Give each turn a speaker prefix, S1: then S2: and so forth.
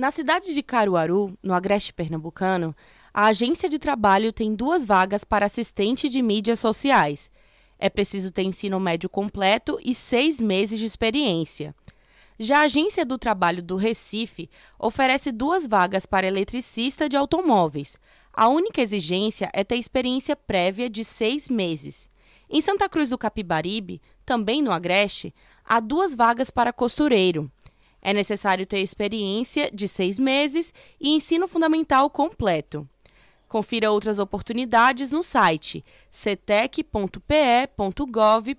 S1: Na cidade de Caruaru, no Agreste Pernambucano, a agência de trabalho tem duas vagas para assistente de mídias sociais. É preciso ter ensino médio completo e seis meses de experiência. Já a Agência do Trabalho do Recife oferece duas vagas para eletricista de automóveis. A única exigência é ter experiência prévia de seis meses. Em Santa Cruz do Capibaribe, também no Agreste, há duas vagas para costureiro. É necessário ter experiência de seis meses e ensino fundamental completo. Confira outras oportunidades no site ctec.pe.gov.br.